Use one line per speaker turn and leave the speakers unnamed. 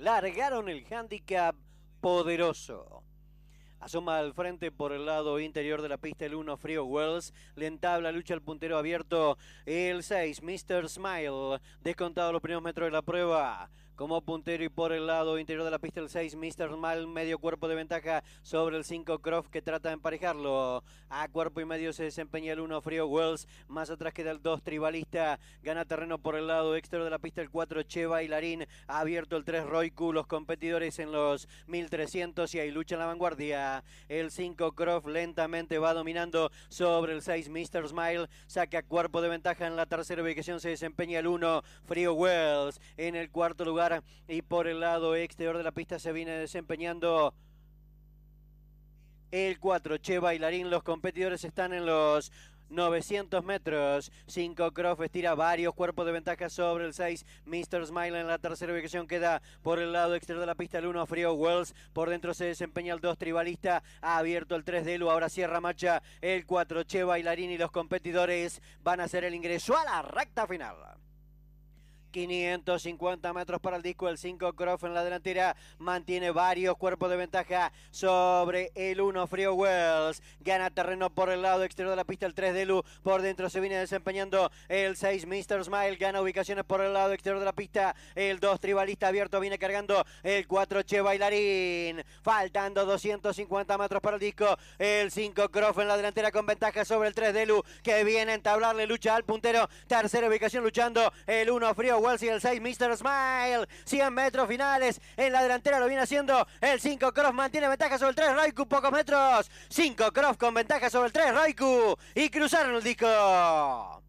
largaron el handicap poderoso. Asoma al frente por el lado interior de la pista el 1 Frío Wells. Le la lucha al puntero abierto el 6 Mr. Smile. Descontado los primeros metros de la prueba como puntero y por el lado interior de la pista el 6, Mr. Smile, medio cuerpo de ventaja sobre el 5, Croft que trata de emparejarlo. A cuerpo y medio se desempeña el 1, Frío Wells, más atrás queda el 2, Tribalista, gana terreno por el lado exterior de la pista el 4, Che Bailarín, ha abierto el 3, Roiku, los competidores en los 1300 y ahí lucha en la vanguardia. El 5, Croft lentamente va dominando sobre el 6, Mr. Smile, saca cuerpo de ventaja en la tercera ubicación, se desempeña el 1, Frío Wells, en el cuarto lugar y por el lado exterior de la pista se viene desempeñando el 4 Che Bailarín. Los competidores están en los 900 metros. 5 Croft tira varios cuerpos de ventaja sobre el 6. Mr. Smile en la tercera ubicación queda por el lado exterior de la pista el 1 Frío Wells. Por dentro se desempeña el 2 Tribalista. Ha abierto el 3 Delu. Ahora cierra marcha el 4 Che Bailarín y los competidores van a hacer el ingreso a la recta final. 550 metros para el disco. El 5 Croft en la delantera mantiene varios cuerpos de ventaja sobre el 1 Frío Wells. Gana terreno por el lado exterior de la pista el 3 Delu. Por dentro se viene desempeñando el 6 Mr. Smile. Gana ubicaciones por el lado exterior de la pista. El 2 Tribalista abierto viene cargando el 4 Che Bailarín. Faltando 250 metros para el disco. El 5 Croft en la delantera con ventaja sobre el 3 Delu que viene a entablarle lucha al puntero. Tercera ubicación luchando el 1 Frio Wells y el 6 Mr. Smile. 100 metros finales. En la delantera lo viene haciendo el 5 Cross. Mantiene ventaja sobre el 3 Raiku. Pocos metros. 5 Cross con ventaja sobre el 3 Raiku. Y cruzaron el disco.